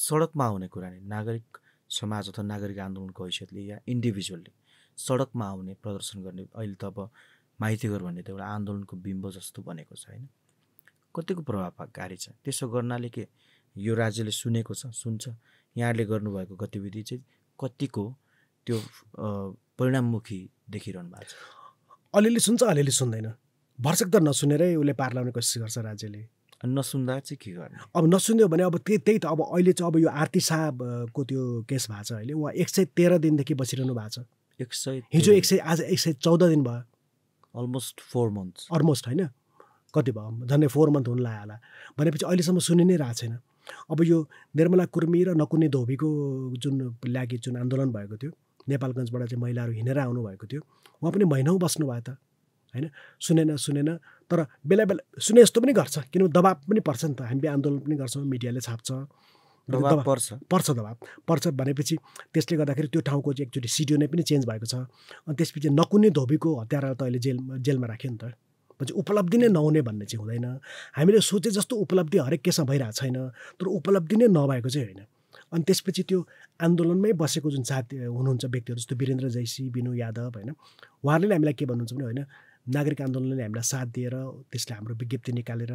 सडकमा आउने कुरा कुराले नागरिक समाज अथवा नागरिक आन्दोलनको हैसियतले या इन्डिभिजुअलले सडकमा आउने प्रदर्शन गर्ने अहिले त अब माइतीघर भन्ने त एउटा आन्दोलनको बिम्ब जस्तो बनेको छ होइन कतिको प्रभावकारी छ त्यसो गर्नाले के यो राज्यले सुनेको छ सुन्छ यहाँले गर्नुभएको गतिविधि चाहिँ कतिको त्यो परिणाममुखी देखिरहनु भएको छ अलिअलि सुन्छ अलिअलि सुन्दैन भर्सक त नसुनेरै उसले पार लाउने कोसिस गर्छ राज्यले नसुन्दा चाहिँ के गर्ने अब नसुन्यो भने अब त्यही त्यही त अब अहिले चाहिँ अब यो आरती साहबको त्यो केस भएको छ अहिले उहाँ एक सय तेह्र दिनदेखि बसिरहनु भएको छ एक सय हिजो एक सय आज एक सय चौध दिन भयो अलमोस्ट फोर मन्थ अलमोस्ट होइन कति भयो झन्डै फोर मन्थ हुन लाग्यो होला भनेपछि अहिलेसम्म सुनि नै रहेको छैन अब यो निर्मला कुर्मी र नकुन्ने धोबीको जुन लागि जुन आन्दोलन भएको थियो नेपालगञ्जबाट चाहिँ महिलाहरू हिँडेर आउनुभएको थियो उहाँ पनि महिनौ बस्नुभयो त होइन सुनेन सुनेन तर बेला बेला सुने यस्तो पनि गर्छ किनभने दबाब पनि पर्छ नि त हामी आन्दोलन पनि गर्छौँ मिडियाले छाप्छ दबाब पर्छ पर्छ दबाब पर्छ भनेपछि त्यसले गर्दाखेरि त्यो ठाउँको चाहिँ एकचोटि सिडिओ नै पनि चेन्ज भएको छ अनि त्यसपछि नकुन्ने धोबीको हत्यारालाई त अहिले जेल जेलमा राख्यो नि त पछि उपलब्धि नै नहुने भन्ने चाहिँ हुँदैन हामीले सोचे जस्तो उपलब्धि हरेक केसमा भइरहेको छैन तर उपलब्धि नै नभएको चाहिँ होइन अनि त्यसपछि त्यो आन्दोलनमै बसेको जुन साथी हुनुहुन्छ व्यक्तिहरू जस्तो वीरेन्द्र जैसी विनु यादव होइन उहाँहरूले हामीलाई के भन्नुहुन्छ भने होइन नागरिक आन्दोलनले हामीलाई साथ दिएर त्यसले हाम्रो विज्ञप्ति निकालेर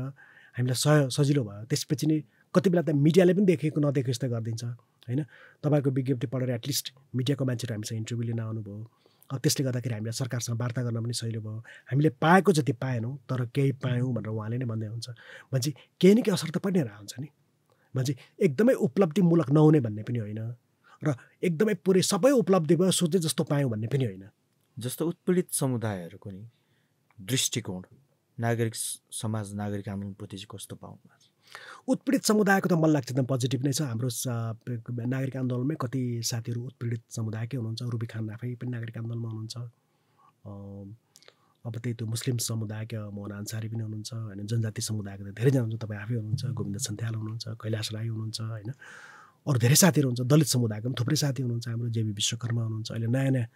हामीलाई सह सजिलो भयो त्यसपछि नै कति बेला त मिडियाले पनि देखेको नदेखेको जस्तो गरिदिन्छ होइन तपाईँको विज्ञप्ति पढेर एटलिस्ट मिडियाको मान्छेहरू हामीसँग इन्टरभ्यू लिन आउनुभयो अब त्यसले गर्दाखेरि हामीलाई सरकारसँग वार्ता गर्न पनि सहिलो भयो हामीले पाएको जति पाएनौँ तर केही पायौँ भनेर उहाँले नै भन्दै हुन्छ भन्छ केही न केही असर त पर्ने रहन्छ नि भन्छ एकदमै उपलब्धिमूलक नहुने भन्ने पनि होइन र एकदमै पुरै सबै उपलब्धि भयो सोचे जस्तो पायौँ भन्ने पनि होइन जस्तो उत्पीडित समुदायहरूको नि दृष्टिकोण नागरिक समाज नागरिक आन्दोलनप्रति चाहिँ कस्तो पाउनु उत्पीडित समुदायको त मलाई लाग्छ एकदम पोजिटिभ नै छ हाम्रो नागरिक आन्दोलनमै कति साथीहरू उत्पीडित समुदायकै हुनुहुन्छ रुबी खान आफै पनि नागरिक आन्दोलनमा हुनुहुन्छ अब त्यही त्यो मुस्लिम समुदायका मोहन अन्सारी पनि हुनुहुन्छ होइन जनजाति समुदायको त धेरैजना हुनुहुन्छ तपाईँ आफै हुनुहुन्छ गोविन्द सन्थ्याल हुनुहुन्छ कैलाश राई हुनुहुन्छ होइन अरू धेरै साथीहरू हुन्छ दलित समुदायको पनि थुप्रै साथी हुनुहुन्छ हाम्रो जेबी विश्वकर्मा हुनुहुन्छ अहिले नयाँ नयाँ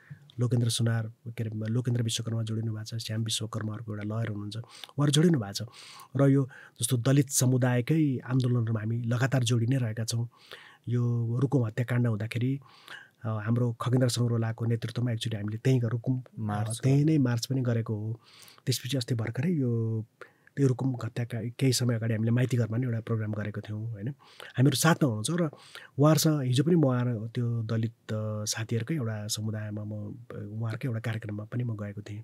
लोकेन्द्र सुनार के अरे लोकेन्द्र विश्वकर्मा जोडिनु भएको छ श्याम विश्वकर्माहरूको एउटा लयर हुनुहुन्छ उहाँहरू जोडिनु भएको छ र यो जस्तो दलित समुदायकै आन्दोलनहरूमा हामी लगातार जोडिनै रहेका छौँ यो रुकुम हत्याकाण्ड हुँदाखेरि हाम्रो खगेन्द्र सङ्ग्रोलाको नेतृत्वमा एक्चुली हामीले त्यहीँ रुकुम मार्च त्यहीँ नै मार्च पनि गरेको हो त्यसपछि अस्ति भर्खरै यो त्यो रुकुम हत्याका केही समय अगाडि हामीले माइती घरमा पनि एउटा प्रोग्राम गरेको थियौँ होइन हामीहरू साथमा हुनुहुन्छ र उहाँहरूसँग हिजो पनि म आएर त्यो दलित साथीहरूकै एउटा समुदायमा म उहाँहरूकै एउटा कार्यक्रममा पनि म गएको थिएँ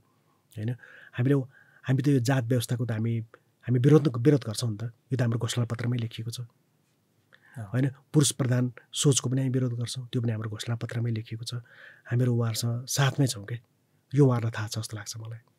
होइन हामीले हामी त यो जात व्यवस्थाको त हामी हामी विरोध विरोध गर्छौँ नि त यो त हाम्रो घोषणापत्रमै लेखिएको छ होइन पुरुष प्रधान सोचको पनि हामी विरोध गर्छौँ त्यो पनि हाम्रो घोषणापत्रमै लेखिएको छ हामीहरू उहाँहरूसँग साथमै छौँ क्या यो उहाँहरूलाई थाहा छ जस्तो लाग्छ मलाई